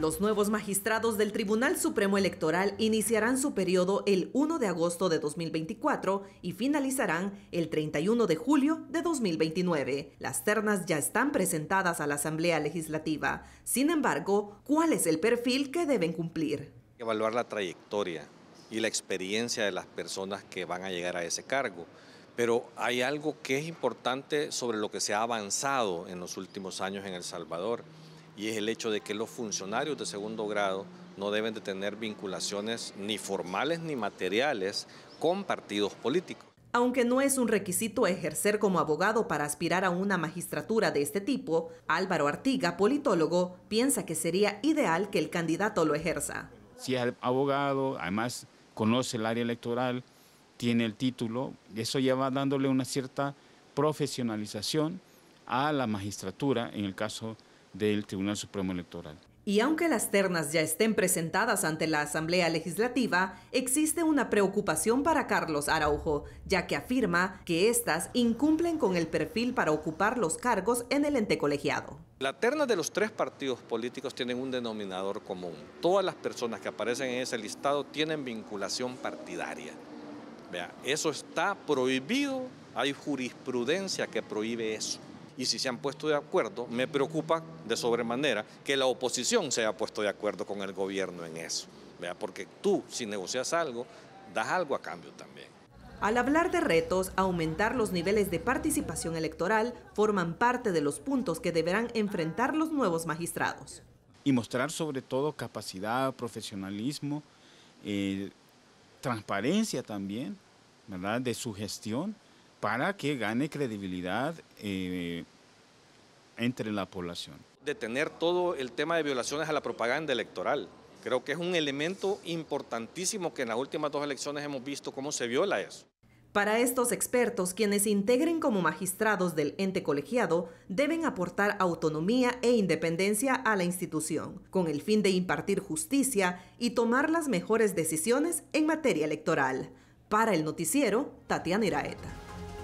Los nuevos magistrados del Tribunal Supremo Electoral iniciarán su periodo el 1 de agosto de 2024 y finalizarán el 31 de julio de 2029. Las ternas ya están presentadas a la Asamblea Legislativa. Sin embargo, ¿cuál es el perfil que deben cumplir? Evaluar la trayectoria y la experiencia de las personas que van a llegar a ese cargo pero hay algo que es importante sobre lo que se ha avanzado en los últimos años en El Salvador y es el hecho de que los funcionarios de segundo grado no deben de tener vinculaciones ni formales ni materiales con partidos políticos. Aunque no es un requisito ejercer como abogado para aspirar a una magistratura de este tipo, Álvaro Artiga, politólogo, piensa que sería ideal que el candidato lo ejerza. Si es abogado, además conoce el área electoral, tiene el título, eso ya va dándole una cierta profesionalización a la magistratura en el caso de del Tribunal Supremo Electoral. Y aunque las ternas ya estén presentadas ante la Asamblea Legislativa, existe una preocupación para Carlos Araujo, ya que afirma que estas incumplen con el perfil para ocupar los cargos en el ente colegiado. La terna de los tres partidos políticos tienen un denominador común. Todas las personas que aparecen en ese listado tienen vinculación partidaria. Vea, eso está prohibido, hay jurisprudencia que prohíbe eso y si se han puesto de acuerdo, me preocupa de sobremanera que la oposición se haya puesto de acuerdo con el gobierno en eso, porque tú si negocias algo, das algo a cambio también. Al hablar de retos, aumentar los niveles de participación electoral forman parte de los puntos que deberán enfrentar los nuevos magistrados. Y mostrar sobre todo capacidad, profesionalismo, eh, transparencia también, ¿verdad? De su gestión para que gane credibilidad eh, entre la población. Detener todo el tema de violaciones a la propaganda electoral. Creo que es un elemento importantísimo que en las últimas dos elecciones hemos visto cómo se viola eso. Para estos expertos, quienes se integren como magistrados del ente colegiado deben aportar autonomía e independencia a la institución, con el fin de impartir justicia y tomar las mejores decisiones en materia electoral. Para el noticiero, Tatiana Iraeta.